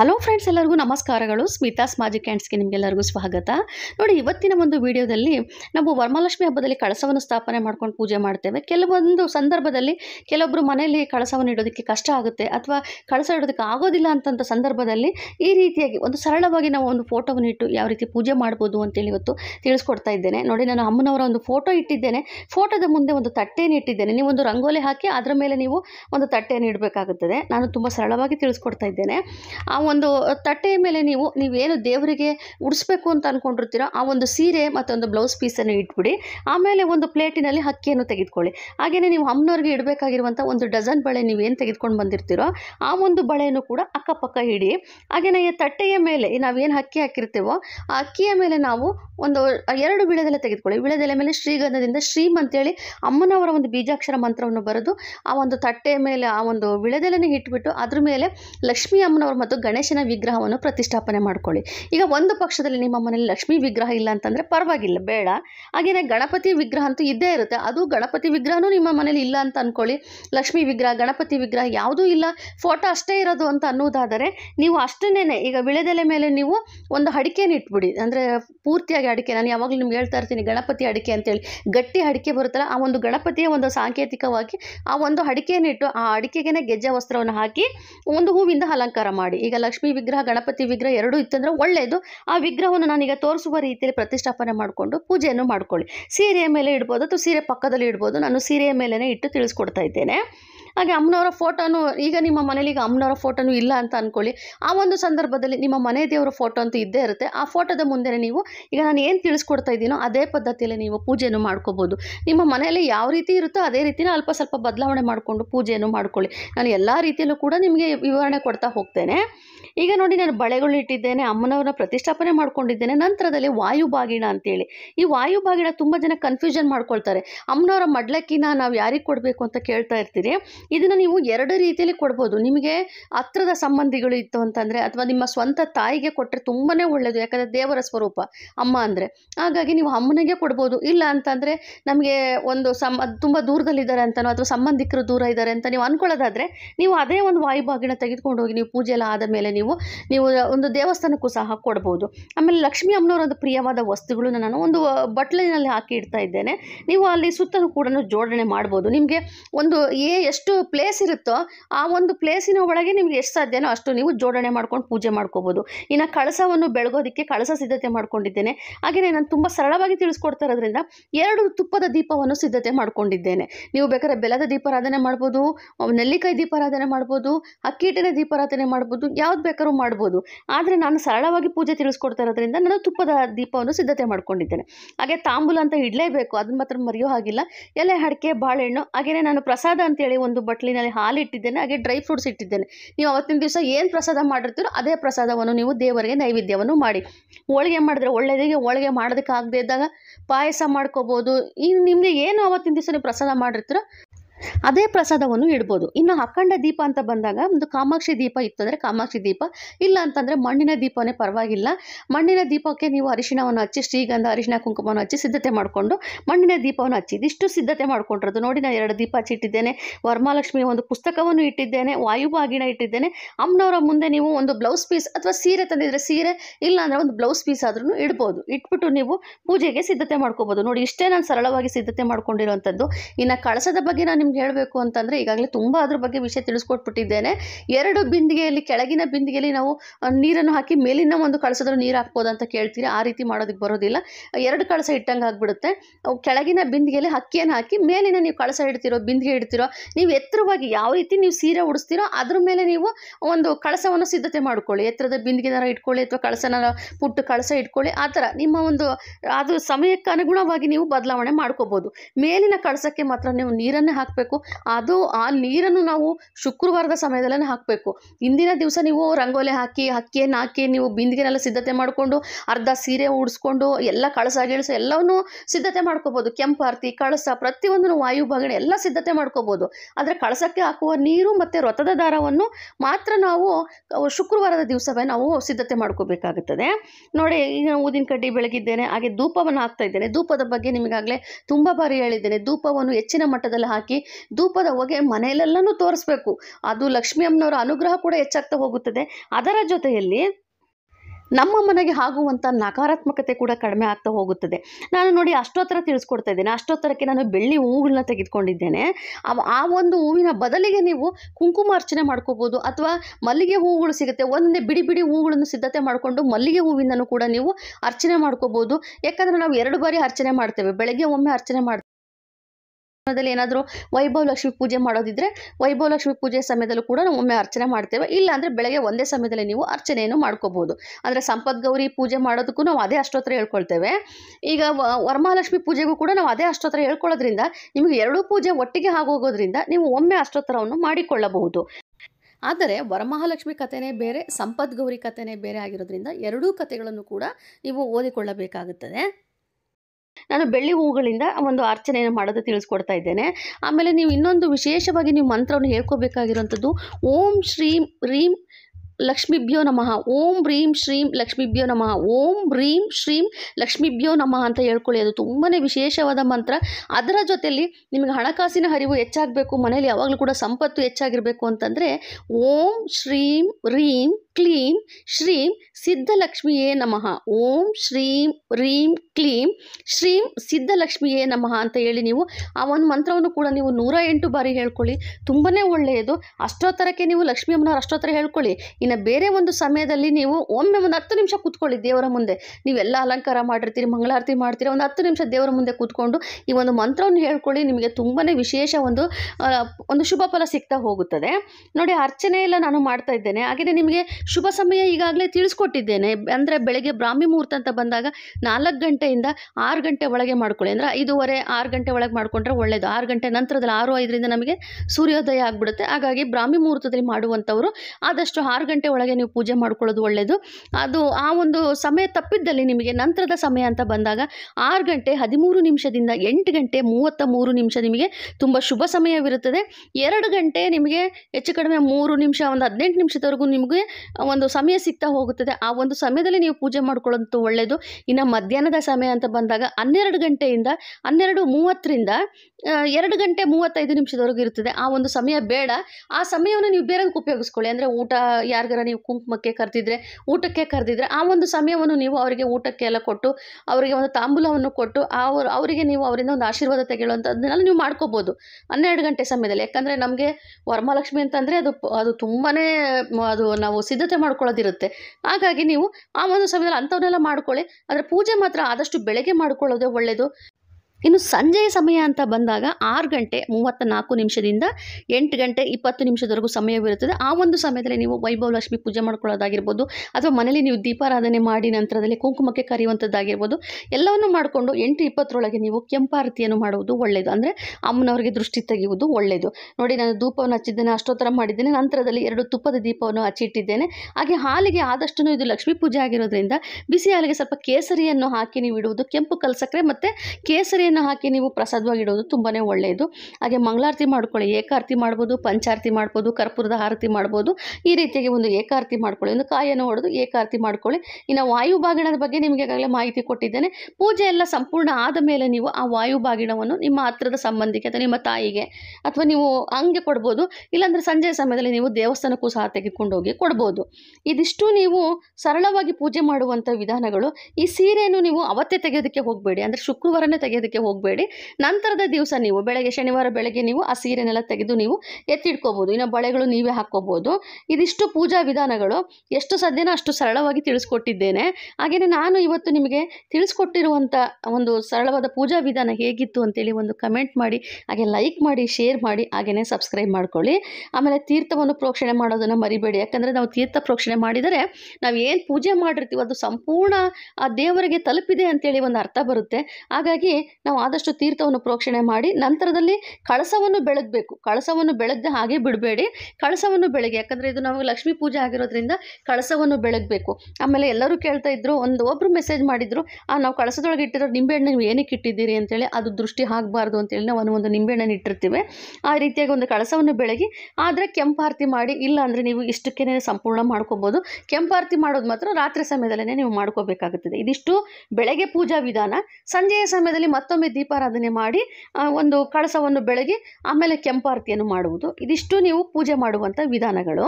hello friends ಎಲ್ಲರಿಗೂ ನಮಸ್ಕಾರಗಳು Smitha's magic ಕ್ಯಾಂಡ್ಸ್ಗೆ ನಿಮಗೆಲ್ಲರಿಗೂ ಸ್ವಾಗತ ನೋಡಿ ಇವತ್ತಿನ ಒಂದು ವಿಡಿಯೋದಲ್ಲಿ ನಾವು ವರ್ಮಲಕ್ಷ್ಮಿ ಹಬ್ಬದಲ್ಲಿ ಕಳಸವನ್ನು ಸ್ಥಾಪನೆ ಮಾಡ್ಕೊಂಡು ಪೂಜೆ ಮಾಡ್ತೇವೆ ಕೆಲವೊಂದು ಸಂದರ್ಭದಲ್ಲಿ ಕೆಲವೊಬ್ಬರು ಮನೆಯಲ್ಲಿ ಕಳಸವನ್ನು ಇಡೋದಕ್ಕೆ ಕಷ್ಟ ಆಗುತ್ತೆ ಅಥವಾ ಕಳಸ ಇಡೋದಕ್ಕೆ ಆಗೋದಿಲ್ಲ ಅಂತಂಥ ಸಂದರ್ಭದಲ್ಲಿ ಈ ರೀತಿಯಾಗಿ ಒಂದು ಸರಳವಾಗಿ ನಾವು ಒಂದು ಫೋಟೋವನ್ನು ಇಟ್ಟು ಯಾವ ರೀತಿ ಪೂಜೆ ಮಾಡ್ಬೋದು ಅಂತೇಳಿ ಇವತ್ತು ತಿಳಿಸ್ಕೊಡ್ತಾ ಇದ್ದೇನೆ ನೋಡಿ ನಾನು ಅಮ್ಮನವರ ಒಂದು ಫೋಟೋ ಇಟ್ಟಿದ್ದೇನೆ ಫೋಟೋದ ಮುಂದೆ ಒಂದು ತಟ್ಟೆಯನ್ನು ಇಟ್ಟಿದ್ದೇನೆ ನೀವು ಒಂದು ರಂಗೋಲಿ ಹಾಕಿ ಅದರ ಮೇಲೆ ನೀವು ಒಂದು ತಟ್ಟೆಯನ್ನು ಇಡಬೇಕಾಗುತ್ತದೆ ನಾನು ತುಂಬ ಸರಳವಾಗಿ ತಿಳಿಸ್ಕೊಡ್ತಾ ಇದ್ದೇನೆ ಆ ಒಂದು ತಟ್ಟೆಯ ಮೇಲೆ ನೀವು ನೀವೇನು ದೇವರಿಗೆ ಉಡಿಸ್ಬೇಕು ಅಂತ ಅಂದ್ಕೊಂಡಿರ್ತೀರೋ ಆ ಒಂದು ಸೀರೆ ಒಂದು ಬ್ಲೌಸ್ ಪೀಸನ್ನು ಇಟ್ಬಿಡಿ ಆಮೇಲೆ ಒಂದು ಪ್ಲೇಟಿನಲ್ಲಿ ಅಕ್ಕಿಯನ್ನು ತೆಗೆದುಕೊಳ್ಳಿ ಹಾಗೆಯೇ ನೀವು ಅಮ್ಮನವ್ರಿಗೆ ಇಡಬೇಕಾಗಿರುವಂಥ ಒಂದು ಡಜನ್ ಬಳೆ ನೀವೇನು ತೆಗೆದುಕೊಂಡು ಬಂದಿರ್ತೀರೋ ಆ ಒಂದು ಬಳೆಯನ್ನು ಕೂಡ ಅಕ್ಕಪಕ್ಕ ಇಡಿ ಹಾಗೆಯೇ ತಟ್ಟೆಯ ಮೇಲೆ ನಾವೇನು ಅಕ್ಕಿ ಹಾಕಿರ್ತೀವೋ ಆ ಅಕ್ಕಿಯ ಮೇಲೆ ನಾವು ಒಂದು ಎರಡು ವಿಳೆದೆಲೆ ತೆಗೆದುಕೊಳ್ಳಿ ವಿಳೆದೆಲೆ ಮೇಲೆ ಶ್ರೀಗಂಧದಿಂದ ಶ್ರೀಮ್ ಅಂತೇಳಿ ಅಮ್ಮನವರ ಒಂದು ಬೀಜಾಕ್ಷರ ಮಂತ್ರವನ್ನು ಬರೆದು ಆ ಒಂದು ತಟ್ಟೆಯ ಮೇಲೆ ಆ ಒಂದು ವಿಳೆದೆಲೆನೇ ಇಟ್ಬಿಟ್ಟು ಅದ್ರ ಮೇಲೆ ಲಕ್ಷ್ಮೀ ಅಮ್ಮನವರು ಮತ್ತು ಗಣೇಶ ಗಣೇಶನ ವಿಗ್ರಹವನ್ನು ಪ್ರತಿಷ್ಠಾಪನೆ ಮಾಡ್ಕೊಳ್ಳಿ ಈಗ ಒಂದು ಪಕ್ಷದಲ್ಲಿ ನಿಮ್ಮ ಮನೇಲಿ ಲಕ್ಷ್ಮೀ ವಿಗ್ರಹ ಇಲ್ಲ ಅಂತಂದರೆ ಪರವಾಗಿಲ್ಲ ಬೇಡ ಹಾಗೆಯೇ ಗಣಪತಿ ವಿಗ್ರಹ ಅಂತೂ ಇದ್ದೇ ಇರುತ್ತೆ ಅದು ಗಣಪತಿ ವಿಗ್ರಹನೂ ನಿಮ್ಮ ಮನೇಲಿ ಇಲ್ಲ ಅಂತ ಅಂದ್ಕೊಳ್ಳಿ ಲಕ್ಷ್ಮೀ ವಿಗ್ರಹ ಗಣಪತಿ ವಿಗ್ರಹ ಯಾವುದೂ ಇಲ್ಲ ಫೋಟೋ ಅಷ್ಟೇ ಇರೋದು ಅಂತ ಅನ್ನೋದಾದರೆ ನೀವು ಅಷ್ಟನ್ನೇ ಈಗ ವಿಳೆದೆಲೆ ಮೇಲೆ ನೀವು ಒಂದು ಅಡಿಕೆನ ಇಟ್ಬಿಡಿ ಅಂದರೆ ಪೂರ್ತಿಯಾಗಿ ಅಡಿಕೆ ನಾನು ಯಾವಾಗಲೂ ನಿಮ್ಗೆ ಹೇಳ್ತಾ ಇರ್ತೀನಿ ಗಣಪತಿ ಅಡಿಕೆ ಅಂತೇಳಿ ಗಟ್ಟಿ ಅಡಿಕೆ ಬರುತ್ತಲ್ಲ ಆ ಒಂದು ಗಣಪತಿಯ ಒಂದು ಸಾಂಕೇತಿಕವಾಗಿ ಆ ಒಂದು ಅಡಿಕೆಯನ್ನು ಇಟ್ಟು ಆ ಅಡಿಕೆಗೆ ಗೆಜ್ಜೆ ವಸ್ತ್ರವನ್ನು ಹಾಕಿ ಒಂದು ಹೂವಿಂದ ಅಲಂಕಾರ ಮಾಡಿ ಈಗ ಲಕ್ಷ್ಮೀ ವಿಗ್ರಹ ಗಣಪತಿ ವಿಗ್ರಹ ಎರಡು ಇತ್ತಂದ್ರೆ ಒಳ್ಳೆಯದು ಆ ವಿಗ್ರಹವನ್ನು ನಾನೀಗ ತೋರಿಸುವ ರೀತಿಯಲ್ಲಿ ಪ್ರತಿಷ್ಠಾಪನೆ ಮಾಡಿಕೊಂಡು ಪೂಜೆಯನ್ನು ಮಾಡ್ಕೊಳ್ಳಿ ಸೀರೆಯ ಮೇಲೆ ಇಡ್ಬೋದು ಅಥವಾ ಸೀರೆ ಪಕ್ಕದಲ್ಲಿ ಇಡ್ಬೋದು ನಾನು ಸೀರೆಯ ಮೇಲೇ ಇಟ್ಟು ತಿಳಿಸ್ಕೊಡ್ತಾ ಇದ್ದೇನೆ ಹಾಗೆ ಅಮ್ಮನವರ ಫೋಟೋನು ಈಗ ನಿಮ್ಮ ಮನೇಲಿ ಈಗ ಅಮ್ಮನವರ ಫೋಟೋನು ಇಲ್ಲ ಅಂತ ಅಂದ್ಕೊಳ್ಳಿ ಆ ಒಂದು ಸಂದರ್ಭದಲ್ಲಿ ನಿಮ್ಮ ಮನೆ ದೇವರ ಫೋಟೋ ಅಂತೂ ಇದ್ದೇ ಇರುತ್ತೆ ಆ ಫೋಟೋದ ಮುಂದೆನೇ ನೀವು ಈಗ ನಾನು ಏನು ತಿಳಿಸ್ಕೊಡ್ತಾ ಇದ್ದೀನೋ ಅದೇ ಪದ್ಧತಿಯಲ್ಲಿ ನೀವು ಪೂಜೆಯನ್ನು ಮಾಡ್ಕೋಬೋದು ನಿಮ್ಮ ಮನೆಯಲ್ಲಿ ಯಾವ ರೀತಿ ಇರುತ್ತೋ ಅದೇ ರೀತಿನ ಅಲ್ಪ ಸ್ವಲ್ಪ ಬದಲಾವಣೆ ಮಾಡಿಕೊಂಡು ಪೂಜೆಯನ್ನು ಮಾಡ್ಕೊಳ್ಳಿ ನಾನು ಎಲ್ಲ ರೀತಿಯಲ್ಲೂ ಕೂಡ ನಿಮಗೆ ವಿವರಣೆ ಕೊಡ್ತಾ ಹೋಗ್ತೇನೆ ಈಗ ನೋಡಿ ನಾನು ಬಳೆಗಳು ಇಟ್ಟಿದ್ದೇನೆ ಅಮ್ಮನವ್ರನ್ನ ಪ್ರತಿಷ್ಠಾಪನೆ ಮಾಡ್ಕೊಂಡಿದ್ದೇನೆ ನಂತರದಲ್ಲಿ ವಾಯುಬಾಗಿಣ ಅಂತೇಳಿ ಈ ವಾಯುಬಾಗಿಣ ತುಂಬ ಜನ ಕನ್ಫ್ಯೂಷನ್ ಮಾಡ್ಕೊಳ್ತಾರೆ ಅಮ್ಮನವರ ಮಡ್ಲಕ್ಕಿನ ನಾವು ಯಾರಿಗೆ ಕೊಡಬೇಕು ಅಂತ ಕೇಳ್ತಾ ಇರ್ತೀರಿ ಇದನ್ನು ನೀವು ಎರಡು ರೀತಿಯಲ್ಲಿ ಕೊಡ್ಬೋದು ನಿಮಗೆ ಹತ್ರದ ಸಂಬಂಧಿಗಳು ಇತ್ತು ಅಂತಂದರೆ ಅಥವಾ ನಿಮ್ಮ ಸ್ವಂತ ತಾಯಿಗೆ ಕೊಟ್ಟರೆ ತುಂಬಾ ಒಳ್ಳೆಯದು ಯಾಕಂದರೆ ದೇವರ ಸ್ವರೂಪ ಅಮ್ಮ ಅಂದರೆ ಹಾಗಾಗಿ ನೀವು ಅಮ್ಮನಿಗೆ ಕೊಡ್ಬೋದು ಇಲ್ಲ ಅಂತಂದರೆ ನಮಗೆ ಒಂದು ಸಮ್ ತುಂಬ ದೂರದಲ್ಲಿದ್ದಾರೆ ಅಂತನೋ ಅಥವಾ ಸಂಬಂಧಿಕರು ದೂರ ಇದ್ದಾರೆ ಅಂತ ನೀವು ಅಂದ್ಕೊಳ್ಳೋದಾದರೆ ನೀವು ಅದೇ ಒಂದು ವಾಯುಭಾಗಿನ ತೆಗೆದುಕೊಂಡು ಹೋಗಿ ನೀವು ಪೂಜೆ ಎಲ್ಲ ಆದ ಮೇಲೆ ನೀವು ನೀವು ಒಂದು ದೇವಸ್ಥಾನಕ್ಕೂ ಸಹ ಕೊಡ್ಬೋದು ಆಮೇಲೆ ಲಕ್ಷ್ಮೀ ಅಮ್ಮನವರ ಒಂದು ಪ್ರಿಯವಾದ ವಸ್ತುಗಳನ್ನ ನಾನು ಒಂದು ಬಟ್ಲಿನಲ್ಲಿ ಹಾಕಿ ಇಡ್ತಾ ಇದ್ದೇನೆ ನೀವು ಅಲ್ಲಿ ಸುತ್ತಲೂ ಕೂಡ ಜೋಡಣೆ ಮಾಡ್ಬೋದು ನಿಮಗೆ ಒಂದು ಎ ಎಷ್ಟು ಎಷ್ಟು ಪ್ಲೇಸ್ ಇರುತ್ತೋ ಆ ಒಂದು ಪ್ಲೇಸಿನ ಒಳಗೆ ನಿಮ್ಗೆ ಎಷ್ಟು ಸಾಧ್ಯನೋ ಅಷ್ಟು ನೀವು ಜೋಡಣೆ ಮಾಡ್ಕೊಂಡು ಪೂಜೆ ಮಾಡ್ಕೋಬೋದು ಇನ್ನು ಕಳಸವನ್ನು ಬೆಳಗೋದಕ್ಕೆ ಕಳಸ ಸಿದ್ಧತೆ ಮಾಡ್ಕೊಂಡಿದ್ದೇನೆ ಹಾಗೆಯೇ ನಾನು ತುಂಬ ಸರಳವಾಗಿ ತಿಳಿಸ್ಕೊಡ್ತಾ ಇರೋದ್ರಿಂದ ಎರಡು ತುಪ್ಪದ ದೀಪವನ್ನು ಸಿದ್ಧತೆ ಮಾಡ್ಕೊಂಡಿದ್ದೇನೆ ನೀವು ಬೇಕಾದ್ರೆ ಬೆಲದ ದೀಪಾರಾಧನೆ ಮಾಡ್ಬೋದು ನೆಲ್ಲಿಕಾಯಿ ದೀಪಾರಾಧನೆ ಮಾಡ್ಬೋದು ಅಕ್ಕಿಟ್ಟಿನ ದೀಪಾರಾಧನೆ ಮಾಡ್ಬೋದು ಯಾವ್ದು ಬೇಕಾದ್ರೂ ಮಾಡ್ಬೋದು ಆದರೆ ನಾನು ಸರಳವಾಗಿ ಪೂಜೆ ತಿಳಿಸ್ಕೊಡ್ತಾ ಇರೋದ್ರಿಂದ ನಾನು ತುಪ್ಪದ ದೀಪವನ್ನು ಸಿದ್ಧತೆ ಮಾಡ್ಕೊಂಡಿದ್ದೇನೆ ಹಾಗೆ ತಾಂಬೂಲ ಅಂತ ಇಡಲೇಬೇಕು ಅದನ್ನ ಮಾತ್ರ ಮರೆಯೋ ಹಾಗಿಲ್ಲ ಎಲೆ ಅಡಿಕೆ ಬಾಳೆಹಣ್ಣು ಹಾಗೆಯೇ ನಾನು ಪ್ರಸಾದ ಅಂತೇಳಿ ಒಂದು ಒಂದು ಬಟ್ಲಿನಲ್ಲಿ ಹಾಲು ಇಟ್ಟಿದ್ದೇನೆ ಹಾಗೆ ಡ್ರೈ ಫ್ರೂಟ್ಸ್ ಇಟ್ಟಿದ್ದೇನೆ ನೀವು ಅವತ್ತಿನ ದಿವಸ ಏನು ಪ್ರಸಾದ ಮಾಡಿರ್ತೀರೋ ಅದೇ ಪ್ರಸಾದವನ್ನು ನೀವು ದೇವರಿಗೆ ನೈವೇದ್ಯವನ್ನು ಮಾಡಿ ಹೋಳಿಗೆ ಮಾಡಿದ್ರೆ ಒಳ್ಳೆಯದಿಗೆ ಹೋಳಿಗೆ ಮಾಡೋದಕ್ಕಾಗದೇ ಇದ್ದಾಗ ಪಾಯಸ ಮಾಡ್ಕೋಬೋದು ಈ ನಿಮಗೆ ಏನು ಅವತ್ತಿನ ದಿವಸ ನೀವು ಪ್ರಸಾದ ಮಾಡಿರ್ತೀರೋ ಅದೇ ಪ್ರಸಾದವನ್ನು ಇಡ್ಬೋದು ಇನ್ನು ಅಖಂಡ ದೀಪ ಅಂತ ಬಂದಾಗ ಒಂದು ಕಾಮಾಕ್ಷಿ ದೀಪ ಇತ್ತಂದರೆ ಕಾಮಾಕ್ಷಿ ದೀಪ ಇಲ್ಲ ಅಂತಂದರೆ ಮಣ್ಣಿನ ದೀಪವೇ ಪರವಾಗಿಲ್ಲ ಮಣ್ಣಿನ ದೀಪಕ್ಕೆ ನೀವು ಅರಿಶಿಣವನ್ನು ಹಚ್ಚಿ ಶ್ರೀಗಂಧ ಅರಿಶಿಣ ಕುಂಕುಮವನ್ನು ಹಚ್ಚಿ ಸಿದ್ಧತೆ ಮಾಡಿಕೊಂಡು ಮಣ್ಣಿನ ದೀಪವನ್ನು ಹಚ್ಚಿ ಇದಿಷ್ಟು ಸಿದ್ಧತೆ ಮಾಡಿಕೊಂಡಿರೋದು ನೋಡಿ ನಾನು ಎರಡು ದೀಪ ಹಚ್ಚಿಟ್ಟಿದ್ದೇನೆ ವರ್ಮಾಲಕ್ಷ್ಮಿಯ ಒಂದು ಪುಸ್ತಕವನ್ನು ಇಟ್ಟಿದ್ದೇನೆ ವಾಯುಭಾಗಿನ ಇಟ್ಟಿದ್ದೇನೆ ಅಮ್ಮನವರ ಮುಂದೆ ನೀವು ಒಂದು ಬ್ಲೌಸ್ ಪೀಸ್ ಅಥವಾ ಸೀರೆ ತಂದಿದ್ರೆ ಸೀರೆ ಇಲ್ಲ ಅಂದರೆ ಒಂದು ಬ್ಲೌಸ್ ಪೀಸ್ ಆದ್ರೂ ಇಡ್ಬೋದು ಇಟ್ಬಿಟ್ಟು ನೀವು ಪೂಜೆಗೆ ಸಿದ್ಧತೆ ಮಾಡ್ಕೋಬೋದು ನೋಡಿ ಇಷ್ಟೇ ನಾನು ಸರಳವಾಗಿ ಸಿದ್ಧತೆ ಮಾಡ್ಕೊಂಡಿರುವಂಥದ್ದು ಇನ್ನು ಕಳಸದ ಬಗ್ಗೆ ನಾನು ನಿಮ್ಗೆ ಹೇಳಬೇಕು ಅಂತಂದರೆ ಈಗಾಗಲೇ ತುಂಬ ಅದ್ರ ಬಗ್ಗೆ ವಿಷಯ ತಿಳಿಸ್ಕೊಟ್ಬಿಟ್ಟಿದ್ದೇನೆ ಎರಡು ಬಿಂದಿಗೆಯಲ್ಲಿ ಕೆಳಗಿನ ಬಿಂದಿಗೆಯಲ್ಲಿ ನಾವು ನೀರನ್ನು ಹಾಕಿ ಮೇಲಿನ ಒಂದು ಕಳಸದ್ರು ನೀರು ಹಾಕ್ಬೋದು ಅಂತ ಕೇಳ್ತೀರಿ ಆ ರೀತಿ ಮಾಡೋದಕ್ಕೆ ಬರೋದಿಲ್ಲ ಎರಡು ಕಳಸ ಇಟ್ಟಂಗೆ ಆಗಿಬಿಡುತ್ತೆ ಕೆಳಗಿನ ಬಿಂದಿಗೆಯಲ್ಲಿ ಅಕ್ಕಿಯನ್ನು ಹಾಕಿ ಮೇಲಿನ ನೀವು ಕಳಸ ಇಡ್ತಿರೋ ಬಿಂದಿಗೆ ಇಡ್ತಿರೋ ನೀವು ಎತ್ತರವಾಗಿ ಯಾವ ರೀತಿ ನೀವು ಸೀರೆ ಉಡಿಸ್ತೀರೋ ಅದ್ರ ಮೇಲೆ ನೀವು ಒಂದು ಕಳಸವನ್ನು ಸಿದ್ಧತೆ ಮಾಡ್ಕೊಳ್ಳಿ ಎತ್ತರದ ಬಿಂದಿಗೆನಾರ ಇಟ್ಕೊಳ್ಳಿ ಅಥವಾ ಕಳಸನ ಪುಟ್ಟು ಕಳಸ ಇಟ್ಕೊಳ್ಳಿ ಆ ಥರ ನಿಮ್ಮ ಒಂದು ಅದು ಸಮಯಕ್ಕೆ ಅನುಗುಣವಾಗಿ ನೀವು ಬದಲಾವಣೆ ಮಾಡ್ಕೋಬೋದು ಮೇಲಿನ ಕಳಸಕ್ಕೆ ಮಾತ್ರ ನೀವು ನೀರನ್ನೇ ಹಾಕಿ ಅದು ಆ ನೀರನ್ನು ನಾವು ಶುಕ್ರವಾರದ ಸಮಯದಲ್ಲೇ ಹಾಕಬೇಕು ಇಂದಿನ ದಿವಸ ನೀವು ರಂಗೋಲೆ ಹಾಕಿ ಅಕ್ಕಿಯನ್ನು ಹಾಕಿ ನೀವು ಬಿಂದಿಗೆನೆಲ್ಲ ಸಿದ್ಧತೆ ಮಾಡಿಕೊಂಡು ಅರ್ಧ ಸೀರೆ ಉಡಿಸ್ಕೊಂಡು ಎಲ್ಲ ಕಳಸ ಗಿಳಸ ಎಲ್ಲವನ್ನೂ ಸಿದ್ಧತೆ ಮಾಡ್ಕೋಬೋದು ಕೆಂಪಾರ್ತಿ ಕಳಸ ಪ್ರತಿಯೊಂದನ್ನು ವಾಯು ಭಾಗಣೆ ಎಲ್ಲ ಸಿದ್ಧತೆ ಮಾಡ್ಕೋಬೋದು ಆದರೆ ಕಳಸಕ್ಕೆ ಹಾಕುವ ನೀರು ಮತ್ತು ರಥದ ದಾರವನ್ನು ಮಾತ್ರ ನಾವು ಶುಕ್ರವಾರದ ದಿವಸವೇ ನಾವು ಸಿದ್ಧತೆ ಮಾಡ್ಕೋಬೇಕಾಗುತ್ತದೆ ನೋಡಿ ಈಗ ಊದಿನ ಕಡ್ಡಿ ಬೆಳಗಿದ್ದೇನೆ ಹಾಗೆ ಧೂಪವನ್ನು ಹಾಕ್ತಾ ಇದ್ದೇನೆ ಧೂಪದ ಬಗ್ಗೆ ನಿಮಗಾಗಲೇ ತುಂಬ ಬಾರಿ ಹೇಳಿದ್ದೇನೆ ಧೂಪವನ್ನು ಹೆಚ್ಚಿನ ಮಟ್ಟದಲ್ಲಿ ಹಾಕಿ ಧೂಪದ ಹೊಗೆ ಮನೆಯಲ್ಲೆಲ್ಲನೂ ತೋರಿಸ್ಬೇಕು ಅದು ಲಕ್ಷ್ಮೀ ಅಮ್ಮನವರ ಅನುಗ್ರಹ ಕೂಡ ಹೆಚ್ಚಾಗ್ತಾ ಹೋಗುತ್ತದೆ ಅದರ ಜೊತೆಯಲ್ಲಿ ನಮ್ಮ ಮನೆಗೆ ಆಗುವಂಥ ನಕಾರಾತ್ಮಕತೆ ಕೂಡ ಕಡಿಮೆ ಆಗ್ತಾ ಹೋಗುತ್ತದೆ ನಾನು ನೋಡಿ ಅಷ್ಟೋತ್ತರ ತಿಳಿಸ್ಕೊಡ್ತಾ ಇದ್ದೇನೆ ಅಷ್ಟೋತ್ತರಕ್ಕೆ ನಾನು ಬೆಳ್ಳಿ ಹೂಗಳನ್ನ ತೆಗೆದುಕೊಂಡಿದ್ದೇನೆ ಆ ಒಂದು ಹೂವಿನ ಬದಲಿಗೆ ನೀವು ಕುಂಕುಮಾರ್ಚನೆ ಮಾಡ್ಕೋಬೋದು ಅಥವಾ ಮಲ್ಲಿಗೆ ಹೂವುಗಳು ಸಿಗುತ್ತೆ ಒಂದೇ ಬಿಡಿ ಬಿಡಿ ಹೂವುಗಳನ್ನು ಸಿದ್ಧತೆ ಮಾಡಿಕೊಂಡು ಮಲ್ಲಿಗೆ ಹೂವಿಂದನೂ ಕೂಡ ನೀವು ಅರ್ಚನೆ ಮಾಡ್ಕೋಬೋದು ಯಾಕಂದರೆ ನಾವು ಎರಡು ಬಾರಿ ಅರ್ಚನೆ ಮಾಡ್ತೇವೆ ಬೆಳಗ್ಗೆ ಒಮ್ಮೆ ಅರ್ಚನೆ ಮಾಡ್ತೇವೆ ಸಮಯದಲ್ಲಿ ಏನಾದರೂ ವೈಭವ ಲಕ್ಷ್ಮಿ ಪೂಜೆ ಮಾಡೋದಿದ್ರೆ ವೈಭವ ಲಕ್ಷ್ಮಿ ಪೂಜೆ ಸಮಯದಲ್ಲೂ ಕೂಡ ನಾವು ಒಮ್ಮೆ ಅರ್ಚನೆ ಮಾಡ್ತೇವೆ ಇಲ್ಲ ಅಂದರೆ ಬೆಳಗ್ಗೆ ಒಂದೇ ಸಮಯದಲ್ಲಿ ನೀವು ಅರ್ಚನೆಯನ್ನು ಮಾಡ್ಕೋಬೋದು ಅಂದರೆ ಗೌರಿ ಪೂಜೆ ಮಾಡೋದಕ್ಕೂ ನಾವು ಅದೇ ಅಷ್ಟೋತ್ರ ಹೇಳ್ಕೊಳ್ತೇವೆ ಈಗ ವರಮಹಾಲಕ್ಷ್ಮಿ ಪೂಜೆಗೂ ಕೂಡ ನಾವು ಅದೇ ಅಷ್ಟೋತ್ರ ಹೇಳ್ಕೊಳ್ಳೋದ್ರಿಂದ ನಿಮಗೆ ಎರಡೂ ಪೂಜೆ ಒಟ್ಟಿಗೆ ಆಗೋಗೋದ್ರಿಂದ ನೀವು ಒಮ್ಮೆ ಅಷ್ಟೋತ್ತರವನ್ನು ಮಾಡಿಕೊಳ್ಳಬಹುದು ಆದರೆ ವರಮಹಾಲಕ್ಷ್ಮಿ ಕಥೆನೇ ಬೇರೆ ಗೌರಿ ಕಥೆನೇ ಬೇರೆ ಆಗಿರೋದ್ರಿಂದ ಎರಡೂ ಕಥೆಗಳನ್ನು ಕೂಡ ನೀವು ಓದಿಕೊಳ್ಳಬೇಕಾಗುತ್ತದೆ ನಾನು ಬೆಳ್ಳಿ ಹೂಗಳಿಂದ ಒಂದು ಅರ್ಚನೆಯನ್ನು ಮಾಡೋದು ತಿಳಿಸ್ಕೊಡ್ತಾ ಇದ್ದೇನೆ ಆಮೇಲೆ ನೀವು ಇನ್ನೊಂದು ವಿಶೇಷವಾಗಿ ನೀವು ಮಂತ್ರವನ್ನು ಹೇಳ್ಕೋಬೇಕಾಗಿರುವಂಥದ್ದು ಓಂ ಶ್ರೀಂ ರೀಂ ಲಕ್ಷ್ಮೀಭ್ಯೋ ನಮಃ ಓಂ ಭ್ರೀಂ ಶ್ರೀಂ ಲಕ್ಷ್ಮೀಭ್ಯೋ ನಮಃ ಓಂ ಭ್ರೀಂ ಶ್ರೀಂ ಲಕ್ಷ್ಮೀಭ್ಯೋ ನಮಃ ಅಂತ ಹೇಳ್ಕೊಳ್ಳಿ ಅದು ತುಂಬಾ ವಿಶೇಷವಾದ ಮಂತ್ರ ಅದರ ಜೊತೆಯಲ್ಲಿ ನಿಮಗೆ ಹಣಕಾಸಿನ ಹರಿವು ಹೆಚ್ಚಾಗಬೇಕು ಮನೆಯಲ್ಲಿ ಯಾವಾಗಲೂ ಕೂಡ ಸಂಪತ್ತು ಹೆಚ್ಚಾಗಿರಬೇಕು ಅಂತಂದರೆ ಓಂ ಶ್ರೀಂ ರೀಂ ಕ್ಲೀಂ ಶ್ರೀಂ ಸಿದ್ಧಲಕ್ಷ್ಮಿಯೇ ನಮಃ ಓಂ ಶ್ರೀಂ ರೀಂ ಕ್ಲೀಂ ಶ್ರೀಂ ಸಿದ್ಧಲಕ್ಷ್ಮಿಯೇ ನಮಃ ಅಂತ ಹೇಳಿ ನೀವು ಆ ಒಂದು ಮಂತ್ರವನ್ನು ಕೂಡ ನೀವು ನೂರ ಎಂಟು ಬಾರಿ ಹೇಳ್ಕೊಳ್ಳಿ ತುಂಬನೇ ಒಳ್ಳೆಯದು ಅಷ್ಟೋತ್ತರಕ್ಕೆ ನೀವು ಲಕ್ಷ್ಮೀ ಅಮ್ಮನವ್ರು ಅಷ್ಟೋತ್ತರ ಹೇಳ್ಕೊಳ್ಳಿ ಇನ್ನು ಬೇರೆ ಒಂದು ಸಮಯದಲ್ಲಿ ನೀವು ಒಮ್ಮೆ ಒಂದು ಹತ್ತು ನಿಮಿಷ ಕೂತ್ಕೊಳ್ಳಿ ದೇವರ ಮುಂದೆ ನೀವೆಲ್ಲ ಅಲಂಕಾರ ಮಾಡಿರ್ತೀರಿ ಮಂಗಳಾರತಿ ಮಾಡ್ತೀರಿ ಒಂದು ಹತ್ತು ನಿಮಿಷ ದೇವರ ಮುಂದೆ ಕೂತ್ಕೊಂಡು ಈ ಒಂದು ಮಂತ್ರವನ್ನು ಹೇಳ್ಕೊಳ್ಳಿ ನಿಮಗೆ ತುಂಬಾ ವಿಶೇಷ ಒಂದು ಒಂದು ಶುಭ ಫಲ ಸಿಗ್ತಾ ಹೋಗುತ್ತದೆ ನೋಡಿ ಅರ್ಚನೆ ಎಲ್ಲ ನಾನು ಮಾಡ್ತಾ ಇದ್ದೇನೆ ಹಾಗೆಯೇ ನಿಮಗೆ ಶುಭ ಸಮಯ ಈಗಾಗಲೇ ತಿಳಿಸ್ಕೊಟ್ಟಿದ್ದೇನೆ ಅಂದರೆ ಬೆಳಗ್ಗೆ ಬ್ರಾಹ್ಮಿ ಮುಹೂರ್ತ ಅಂತ ಬಂದಾಗ ನಾಲ್ಕು ಗಂಟೆಯಿಂದ ಆರು ಗಂಟೆ ಒಳಗೆ ಮಾಡ್ಕೊಳ್ಳಿ ಅಂದರೆ ಐದುವರೆ ಆರು ಗಂಟೆ ಒಳಗೆ ಮಾಡಿಕೊಂಡ್ರೆ ಒಳ್ಳೆಯದು ಆರು ಗಂಟೆ ನಂತರದಲ್ಲಿ ಆರು ಐದರಿಂದ ನಮಗೆ ಸೂರ್ಯೋದಯ ಆಗಿಬಿಡುತ್ತೆ ಹಾಗಾಗಿ ಬ್ರಾಹ್ಮಿ ಮುಹೂರ್ತದಲ್ಲಿ ಮಾಡುವಂಥವರು ಆದಷ್ಟು ಆರು ಗಂಟೆ ಗಂಟೆ ಒಳಗೆ ನೀವು ಪೂಜೆ ಮಾಡ್ಕೊಳ್ಳೋದು ಒಳ್ಳೆಯದು ಅದು ಆ ಒಂದು ಸಮಯ ತಪ್ಪಿದ್ದಲ್ಲಿ ನಿಮಗೆ ನಂತರದ ಸಮಯ ಅಂತ ಬಂದಾಗ ಆರು ಗಂಟೆ ಹದಿಮೂರು ನಿಮಿಷದಿಂದ ಎಂಟು ಗಂಟೆ ಮೂವತ್ತ ಮೂರು ನಿಮಿಷ ನಿಮಗೆ ತುಂಬ ಶುಭ ಸಮಯವಿರುತ್ತದೆ ಎರಡು ಗಂಟೆ ನಿಮಗೆ ಹೆಚ್ಚು ಕಡಿಮೆ ಮೂರು ನಿಮಿಷ ಒಂದು ಹದಿನೆಂಟು ನಿಮಿಷದವರೆಗೂ ನಿಮಗೆ ಒಂದು ಸಮಯ ಸಿಗ್ತಾ ಹೋಗುತ್ತದೆ ಆ ಒಂದು ಸಮಯದಲ್ಲಿ ನೀವು ಪೂಜೆ ಮಾಡ್ಕೊಳ್ಳೋದು ಒಳ್ಳೆಯದು ಇನ್ನು ಮಧ್ಯಾಹ್ನದ ಸಮಯ ಅಂತ ಬಂದಾಗ ಹನ್ನೆರಡು ಗಂಟೆಯಿಂದ ಹನ್ನೆರಡು ಮೂವತ್ತರಿಂದ ಎರಡು ಗಂಟೆ ಮೂವತ್ತೈದು ನಿಮಿಷದವರೆಗೂ ಇರುತ್ತದೆ ಆ ಒಂದು ಸಮಯ ಬೇಡ ಆ ಸಮಯವನ್ನು ನೀವು ಬೇರೆದಕ್ಕೆ ಉಪಯೋಗಿಸ್ಕೊಳ್ಳಿ ಅಂದರೆ ಊಟ ಯಾರು ಯಾರಿಗಾರ ನೀವು ಕುಂಕುಮಕ್ಕೆ ಕರೆದಿದ್ರೆ ಊಟಕ್ಕೆ ಕರೆದಿದ್ರೆ ಆ ಒಂದು ಸಮಯವನ್ನು ನೀವು ಅವರಿಗೆ ಊಟಕ್ಕೆ ಎಲ್ಲ ಕೊಟ್ಟು ಅವರಿಗೆ ಒಂದು ತಾಂಬೂಲವನ್ನು ಕೊಟ್ಟು ಅವರು ಅವರಿಗೆ ನೀವು ಅವರಿಂದ ಒಂದು ಆಶೀರ್ವಾದ ತೆಗೆಯುವಂಥದ್ದನ್ನೆಲ್ಲ ನೀವು ಮಾಡ್ಕೋಬೋದು ಹನ್ನೆರಡು ಗಂಟೆ ಸಮಯದಲ್ಲಿ ಯಾಕಂದರೆ ನಮಗೆ ವರಮಹಾಲಕ್ಷ್ಮಿ ಅಂತಂದರೆ ಅದು ಅದು ತುಂಬಾ ಅದು ನಾವು ಸಿದ್ಧತೆ ಮಾಡ್ಕೊಳ್ಳೋದಿರುತ್ತೆ ಹಾಗಾಗಿ ನೀವು ಆ ಒಂದು ಸಮಯದಲ್ಲಿ ಅಂಥವನ್ನೆಲ್ಲ ಮಾಡ್ಕೊಳ್ಳಿ ಆದರೆ ಪೂಜೆ ಮಾತ್ರ ಆದಷ್ಟು ಬೆಳಗ್ಗೆ ಮಾಡ್ಕೊಳ್ಳೋದೇ ಒಳ್ಳೆಯದು ಇನ್ನು ಸಂಜೆಯ ಸಮಯ ಅಂತ ಬಂದಾಗ ಆರು ಗಂಟೆ ಮೂವತ್ತ ನಾಲ್ಕು ನಿಮಿಷದಿಂದ ಎಂಟು ಗಂಟೆ ಇಪ್ಪತ್ತು ನಿಮಿಷದವರೆಗೂ ಸಮಯವಿರುತ್ತದೆ ಆ ಒಂದು ಸಮಯದಲ್ಲಿ ನೀವು ವೈಭವ ಲಕ್ಷ್ಮಿ ಪೂಜೆ ಮಾಡ್ಕೊಳ್ಳೋದಾಗಿರ್ಬೋದು ಅಥವಾ ಮನೇಲಿ ನೀವು ದೀಪಾರಾಧನೆ ಮಾಡಿ ನಂತರದಲ್ಲಿ ಕುಂಕುಮಕ್ಕೆ ಕರೆಯುವಂಥದ್ದಾಗಿರ್ಬೋದು ಎಲ್ಲವನ್ನು ಮಾಡಿಕೊಂಡು ಎಂಟು ಇಪ್ಪತ್ತರೊಳಗೆ ನೀವು ಕೆಂಪಾರತಿಯನ್ನು ಮಾಡುವುದು ಒಳ್ಳೆಯದು ಅಂದರೆ ಅಮ್ಮನವರಿಗೆ ದೃಷ್ಟಿ ತೆಗೆಯುವುದು ಒಳ್ಳೆಯದು ನೋಡಿ ನಾನು ಧೂಪವನ್ನು ಹಚ್ಚಿದ್ದೇನೆ ಅಷ್ಟೋತ್ತರ ಮಾಡಿದ್ದೇನೆ ನಂತರದಲ್ಲಿ ಎರಡು ತುಪ್ಪದ ದೀಪವನ್ನು ಹಚ್ಚಿಟ್ಟಿದ್ದೇನೆ ಹಾಗೆ ಹಾಲಿಗೆ ಆದಷ್ಟು ಇದು ಲಕ್ಷ್ಮೀ ಪೂಜೆ ಆಗಿರೋದ್ರಿಂದ ಬಿಸಿ ಹಾಲಿಗೆ ಸ್ವಲ್ಪ ಕೇಸರಿಯನ್ನು ಹಾಕಿ ನೀವು ಇಡುವುದು ಕೆಂಪು ಕಲಸಕ್ರೆ ಮತ್ತು ಕೇಸರಿ ಹಾಕಿ ನೀವು ಪ್ರಸಾದವಾಗಿ ಇಡೋದು ತುಂಬಾ ಒಳ್ಳೆಯದು ಹಾಗೆ ಮಂಗಳಾರತಿ ಮಾಡ್ಕೊಳ್ಳಿ ಏಕಾರತಿ ಮಾಡ್ಬೋದು ಪಂಚಾರತಿ ಮಾಡ್ಬೋದು ಕರ್ಪೂರದ ಆರತಿ ಮಾಡ್ಬೋದು ಈ ರೀತಿಯಾಗಿ ಒಂದು ಏಕಾರತಿ ಮಾಡ್ಕೊಳ್ಳಿ ಒಂದು ಕಾಯನ್ನು ಹೊಡೆದು ಏಕಾರತಿ ಮಾಡ್ಕೊಳ್ಳಿ ಇನ್ನು ಬಾಗಿಣದ ಬಗ್ಗೆ ನಿಮಗೆ ಈಗಾಗಲೇ ಮಾಹಿತಿ ಕೊಟ್ಟಿದ್ದೇನೆ ಪೂಜೆ ಎಲ್ಲ ಸಂಪೂರ್ಣ ಆದ ಮೇಲೆ ನೀವು ಆ ಬಾಗಿಣವನ್ನು ನಿಮ್ಮ ಹತ್ರದ ಸಂಬಂಧಿಕೆ ಅಥವಾ ನಿಮ್ಮ ತಾಯಿಗೆ ಅಥವಾ ನೀವು ಹಂಗೆ ಕೊಡ್ಬೋದು ಇಲ್ಲಾಂದರೆ ಸಂಜೆ ಸಮಯದಲ್ಲಿ ನೀವು ದೇವಸ್ಥಾನಕ್ಕೂ ಸಹ ತೆಗೆದುಕೊಂಡು ಹೋಗಿ ಕೊಡ್ಬೋದು ಇದಿಷ್ಟು ನೀವು ಸರಳವಾಗಿ ಪೂಜೆ ಮಾಡುವಂಥ ವಿಧಾನಗಳು ಈ ಸೀರೆಯನ್ನು ನೀವು ಅವತ್ತೇ ತೆಗೆಯೋದಕ್ಕೆ ಹೋಗಬೇಡಿ ಅಂದರೆ ಶುಕ್ರವಾರನೇ ತೆಗೆಯೋದಕ್ಕೆ ಹೋಗಬೇಡಿ ನಂತರದ ದಿವಸ ನೀವು ಬೆಳಗ್ಗೆ ಶನಿವಾರ ಬೆಳಗ್ಗೆ ನೀವು ಆ ಸೀರೆನೆಲ್ಲ ತೆಗೆದು ನೀವು ಎತ್ತಿಟ್ಕೋಬೋದು ಇನ್ನು ಬಳೆಗಳು ನೀವೇ ಹಾಕ್ಕೋಬೋದು ಇದಿಷ್ಟು ಪೂಜಾ ವಿಧಾನಗಳು ಎಷ್ಟು ಸದ್ಯನ ಅಷ್ಟು ಸರಳವಾಗಿ ತಿಳಿಸ್ಕೊಟ್ಟಿದ್ದೇನೆ ಹಾಗೆಯೇ ನಾನು ಇವತ್ತು ನಿಮಗೆ ತಿಳಿಸ್ಕೊಟ್ಟಿರುವಂಥ ಒಂದು ಸರಳವಾದ ಪೂಜಾ ವಿಧಾನ ಹೇಗಿತ್ತು ಅಂತೇಳಿ ಒಂದು ಕಮೆಂಟ್ ಮಾಡಿ ಹಾಗೆ ಲೈಕ್ ಮಾಡಿ ಶೇರ್ ಮಾಡಿ ಹಾಗೆಯೇ ಸಬ್ಸ್ಕ್ರೈಬ್ ಮಾಡ್ಕೊಳ್ಳಿ ಆಮೇಲೆ ತೀರ್ಥವನ್ನು ಪ್ರೋಕ್ಷಣೆ ಮಾಡೋದನ್ನು ಮರಿಬೇಡಿ ಯಾಕಂದರೆ ನಾವು ತೀರ್ಥ ಪ್ರೋಕ್ಷಣೆ ಮಾಡಿದರೆ ನಾವು ಏನು ಪೂಜೆ ಮಾಡಿರ್ತೀವೋ ಅದು ಸಂಪೂರ್ಣ ಆ ದೇವರಿಗೆ ತಲುಪಿದೆ ಅಂತೇಳಿ ಒಂದು ಅರ್ಥ ಬರುತ್ತೆ ಹಾಗಾಗಿ ನಾವು ಆದಷ್ಟು ತೀರ್ಥವನ್ನು ಪ್ರೋಕ್ಷಣೆ ಮಾಡಿ ನಂತರದಲ್ಲಿ ಕಳಸವನ್ನು ಬೆಳಗಬೇಕು ಕಳಸವನ್ನು ಬೆಳಗದೆ ಹಾಗೆ ಬಿಡಬೇಡಿ ಕಳಸವನ್ನು ಬೆಳಗ್ಗೆ ಯಾಕಂದರೆ ಇದು ನಮಗೆ ಲಕ್ಷ್ಮೀ ಪೂಜೆ ಆಗಿರೋದ್ರಿಂದ ಕಳಸವನ್ನು ಬೆಳಗಬೇಕು ಆಮೇಲೆ ಎಲ್ಲರೂ ಕೇಳ್ತಾ ಇದ್ರು ಒಂದು ಒಬ್ಬರು ಮೆಸೇಜ್ ಮಾಡಿದ್ರು ಆ ನಾವು ಕಳಸದೊಳಗೆ ಇಟ್ಟಿರೋ ನಿಂಬೆಹಣ್ಣು ನೀವು ಏನಕ್ಕೆ ಇಟ್ಟಿದ್ದೀರಿ ಅಂತೇಳಿ ಅದು ದೃಷ್ಟಿ ಆಗಬಾರ್ದು ಅಂತೇಳಿ ನಾವು ಒಂದು ನಿಂಬೆಹಣ್ಣನ್ನು ಇಟ್ಟಿರ್ತೀವಿ ಆ ರೀತಿಯಾಗಿ ಒಂದು ಕಳಸವನ್ನು ಬೆಳಗಿ ಆದರೆ ಕೆಂಪಾರ್ತಿ ಮಾಡಿ ಇಲ್ಲ ಅಂದರೆ ನೀವು ಇಷ್ಟಕ್ಕೇ ಸಂಪೂರ್ಣ ಮಾಡ್ಕೋಬೋದು ಕೆಂಪಾರ್ತಿ ಮಾಡೋದು ಮಾತ್ರ ರಾತ್ರಿ ಸಮಯದಲ್ಲೇ ನೀವು ಮಾಡ್ಕೋಬೇಕಾಗುತ್ತದೆ ಇದಿಷ್ಟು ಬೆಳಗ್ಗೆ ಪೂಜಾ ವಿಧಾನ ಸಂಜೆಯ ಸಮಯದಲ್ಲಿ ಮತ್ತೊಮ್ಮೆ ಮತ್ತೊಮ್ಮೆ ದೀಪಾರಾಧನೆ ಮಾಡಿ ಒಂದು ಕಳಸವನ್ನು ಬೆಳಗಿ ಆಮೇಲೆ ಕೆಂಪಾರತಿಯನ್ನು ಮಾಡುವುದು ಇದಿಷ್ಟು ನೀವು ಪೂಜೆ ಮಾಡುವಂಥ ವಿಧಾನಗಳು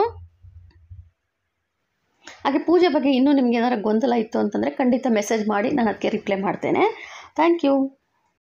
ಹಾಗೆ ಪೂಜೆ ಬಗ್ಗೆ ಇನ್ನೂ ನಿಮ್ಗೆ ಏನಾದರೂ ಗೊಂದಲ ಇತ್ತು ಅಂತಂದ್ರೆ ಖಂಡಿತ ಮೆಸೇಜ್ ಮಾಡಿ ನಾನು ಅದಕ್ಕೆ ರಿಪ್ಲೈ ಮಾಡ್ತೇನೆ ಥ್ಯಾಂಕ್ ಯು